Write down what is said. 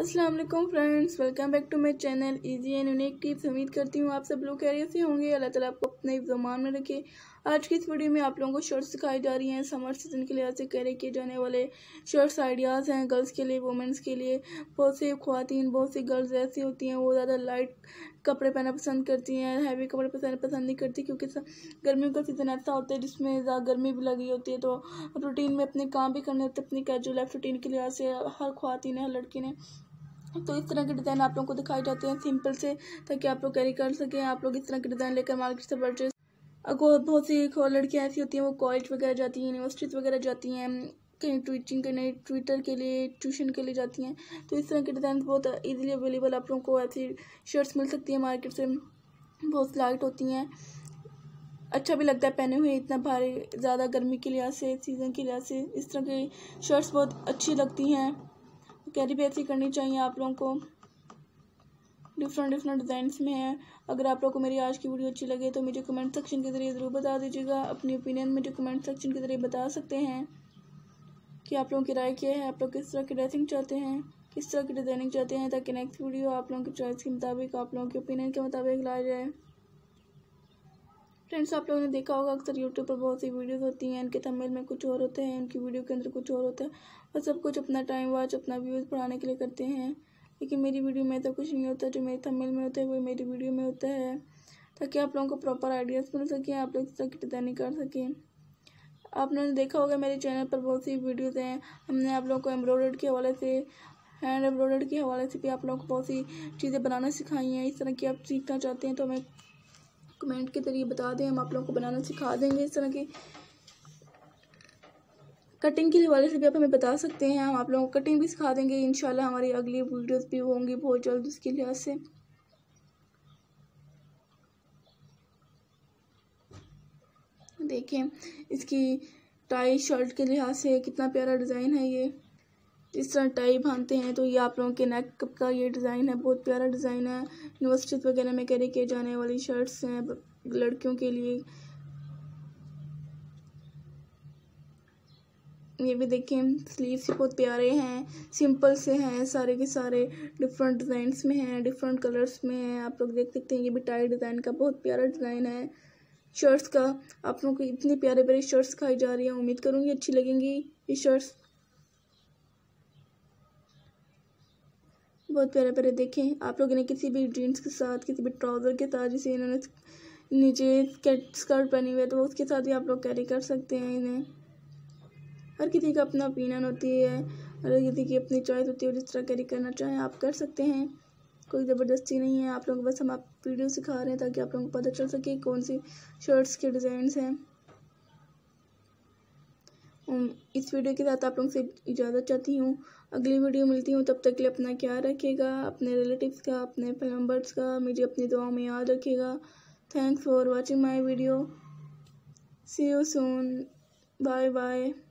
अस्सलाम वालेकुम friends welcome back to my channel easy and unique tips उम्मीद करती हूँ आप सब लोग कैरियर से होंगे अल्लाह ताला आपको अपने जमान में रखे आज की इस वीडियो में आप लोगों को शर्ट्स सिखाई जा रही हैं समर सीजन के लिहाज से कैरी किए जाने वाले शर्ट्स आइडियाज़ हैं गर्ल्स के लिए वुमेंस के लिए बहुत सी खुवान बहुत सी गर्ल्स ऐसी होती हैं वो ज़्यादा लाइट कपड़े पहनना पसंद करती हैं हैवी कपड़े पहनना पसंद नहीं करती क्योंकि गर्मियों का सीज़न ऐसा होता है जिसमें ज़्यादा गर्मी भी लगी होती है तो रूटीन में अपने काम भी करने होते अपनी कैजुअल लाइफ रूटीन के लिहाज से हर खुवान हर लड़की ने तो इस तरह के डिज़ाइन आप लोगों को दिखाई जाते हैं सिंपल से ताकि आप लोग कैरी कर सकें आप लोग इस तरह के डिज़ाइन लेकर मार्केट से परचेज बहुत सी लड़कियाँ ऐसी होती हैं वो कॉलेज वगैरह जाती हैं यूनिवर्सिटीज़ वगैरह जाती हैं कहीं ट्विचिंग करने ट्विटर के लिए ट्यूशन के लिए जाती हैं तो इस तरह के डिज़ाइन बहुत ईजिली अवेलेबल आप लोगों को ऐसी शर्ट्स मिल सकती हैं मार्केट से बहुत लाइट होती हैं अच्छा भी लगता है पहने हुए इतना भारी ज़्यादा गर्मी के लिहाज से सीज़न के लिहाज से इस तरह की शर्ट्स बहुत अच्छी लगती हैं कैरी भी करनी चाहिए आप लोगों को डिफरेंट डिफरेंट डिज़ाइंस में है अगर आप लोगों को मेरी आज की वीडियो अच्छी लगे तो मुझे कमेंट सेक्शन के ज़रिए ज़रूर बता दीजिएगा अपनी ओपिनियन मुझे कमेंट सेक्शन के ज़रिए बता सकते हैं कि आप लोगों की राय क्या है आप लोग किस तरह की ड्रेसिंग चाहते हैं किस तरह की डिज़ाइनिंग चाहते हैं ताकि नेक्स्ट वीडियो आप लोगों की चॉइस के मुताबिक आप लोगों के ओपिनियन के मुताबिक लाया जाए फ्रेंड्स आप लोगों ने देखा होगा अक्सर यूट्यूब पर बहुत सी वीडियोस होती हैं इनके थंबनेल में कुछ और होते हैं इनकी वीडियो के अंदर कुछ और होता है और सब कुछ अपना टाइम वॉच अपना व्यूज़ बढ़ाने के लिए करते हैं लेकिन मेरी वीडियो में ऐसा कुछ नहीं होता जो मेरे थंबनेल में होता है वो मेरी वीडियो में होता है ताकि आप लोगों को प्रॉपर आइडियाज़ मिल सकें आप लोग इस तरह की कर सकें आप लोगों ने देखा होगा मेरे चैनल पर बहुत सी वीडियोज़ हैं हमने आप लोगों को एम्ब्रॉयडर्ड के हवाले से हैंड एम्ब्रॉयडर्ड के हवाले से भी आप लोगों को बहुत सी चीज़ें बनाना सिखाई हैं इस तरह की आप सीखना चाहते हैं तो हमें कमेंट के ज़रिए बता दें हम आप लोगों को बनाना सिखा देंगे इस तरह की कटिंग के हवाले से भी आप हमें बता सकते हैं हम आप लोगों को कटिंग भी सिखा देंगे इन हमारी अगली वीडियोज़ भी होंगी बहुत जल्द उसके लिहाज से देखें इसकी टाई शर्ट के लिहाज से कितना प्यारा डिज़ाइन है ये इस तरह टाई बांधते हैं तो ये आप लोगों के नेक का ये डिज़ाइन है बहुत प्यारा डिज़ाइन है यूनिवर्सिटीज़ वगैरह में कैरी किए जाने वाली शर्ट्स हैं लड़कियों के लिए ये भी देखें स्लीव्स भी बहुत प्यारे हैं सिंपल से हैं सारे के सारे डिफरेंट डिज़ाइंस में हैं डिफरेंट कलर्स में हैं आप लोग देख सकते हैं ये भी टाई डिज़ाइन का बहुत प्यारा डिज़ाइन है शर्ट्स का आप लोगों को इतनी प्यारे प्यारे शर्ट्स खाई जा रही है उम्मीद करूँगी अच्छी लगेंगी ये शर्ट्स बहुत प्यारे प्यारे देखें आप लोग इन्हें किसी भी जीन्स के साथ किसी भी ट्राउज़र के साथ जिसे इन्होंने नीचे स्कर्ट पहनी हुई है तो उसके साथ भी आप लोग कैरी कर सकते हैं इन्हें हर किसी का अपना ओपिनियन होती है हर किसी की अपनी चॉइस होती है जिस तरह कैरी करना चाहें आप कर सकते हैं कोई ज़बरदस्ती नहीं है आप लोग बस हम आप वीडियो सिखा रहे हैं ताकि आप लोगों को पता चल सके कौन सी शर्ट्स के डिज़ाइंस हैं इस वीडियो के साथ आप लोग से इजाज़त चाहती हूँ अगली वीडियो मिलती हूँ तब तक के लिए अपना ख्याल रखिएगा अपने रिलेटिव्स का अपने प्लम्बर्स का मुझे अपनी दुआ में याद रखिएगा thanks for watching my video see you soon bye bye